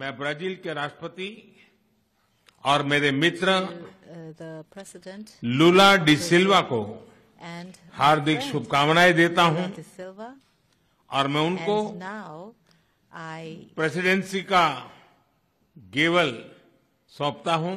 मैं ब्राजील के राष्ट्रपति और मेरे मित्र uh, लूला डिसिल्वा को हार्दिक शुभकामनाएं देता हूं और मैं उनको प्रेसिडेंसी का गेवल सौंपता हूं